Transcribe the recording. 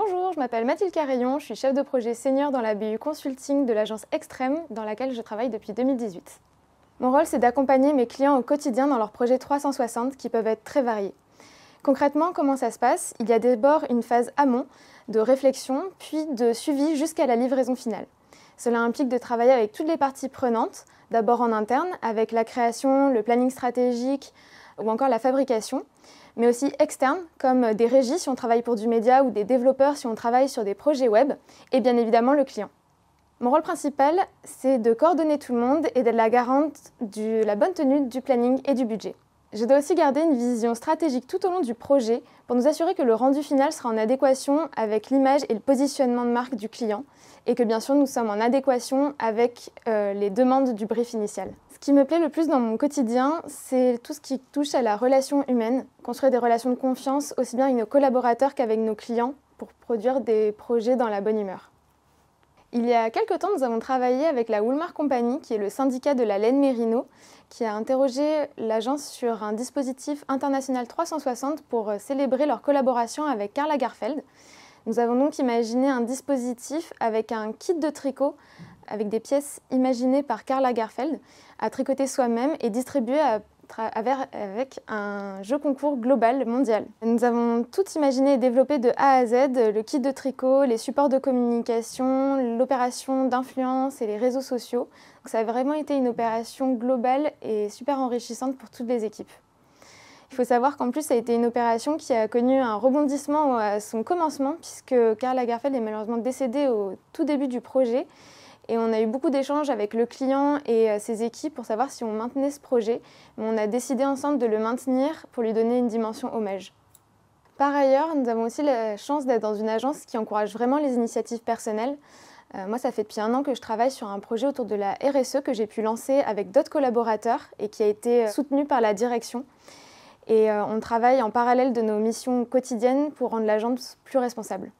Bonjour, je m'appelle Mathilde carillon je suis chef de projet senior dans la BU Consulting de l'agence Extrême, dans laquelle je travaille depuis 2018. Mon rôle, c'est d'accompagner mes clients au quotidien dans leurs projets 360 qui peuvent être très variés. Concrètement, comment ça se passe Il y a d'abord une phase amont de réflexion, puis de suivi jusqu'à la livraison finale. Cela implique de travailler avec toutes les parties prenantes, d'abord en interne, avec la création, le planning stratégique, ou encore la fabrication, mais aussi externe, comme des régies si on travaille pour du média ou des développeurs si on travaille sur des projets web, et bien évidemment le client. Mon rôle principal, c'est de coordonner tout le monde et d'être la garante de la bonne tenue du planning et du budget. Je dois aussi garder une vision stratégique tout au long du projet pour nous assurer que le rendu final sera en adéquation avec l'image et le positionnement de marque du client et que bien sûr nous sommes en adéquation avec euh, les demandes du brief initial. Ce qui me plaît le plus dans mon quotidien, c'est tout ce qui touche à la relation humaine, construire des relations de confiance aussi bien avec nos collaborateurs qu'avec nos clients pour produire des projets dans la bonne humeur. Il y a quelques temps, nous avons travaillé avec la Woolmar Company, qui est le syndicat de la laine Merino, qui a interrogé l'agence sur un dispositif international 360 pour euh, célébrer leur collaboration avec Karl Lagerfeld. Nous avons donc imaginé un dispositif avec un kit de tricot avec des pièces imaginées par Karl Lagerfeld, à tricoter soi-même et distribuées à avec un jeu concours global mondial. Nous avons tout imaginé et développé de A à Z, le kit de tricot, les supports de communication, l'opération d'influence et les réseaux sociaux. ça a vraiment été une opération globale et super enrichissante pour toutes les équipes. Il faut savoir qu'en plus, ça a été une opération qui a connu un rebondissement à son commencement, puisque Karl Lagerfeld est malheureusement décédé au tout début du projet. Et on a eu beaucoup d'échanges avec le client et euh, ses équipes pour savoir si on maintenait ce projet. Mais on a décidé ensemble de le maintenir pour lui donner une dimension hommage. Par ailleurs, nous avons aussi la chance d'être dans une agence qui encourage vraiment les initiatives personnelles. Euh, moi, ça fait depuis un an que je travaille sur un projet autour de la RSE que j'ai pu lancer avec d'autres collaborateurs et qui a été euh, soutenu par la direction. Et on travaille en parallèle de nos missions quotidiennes pour rendre l'agence plus responsable.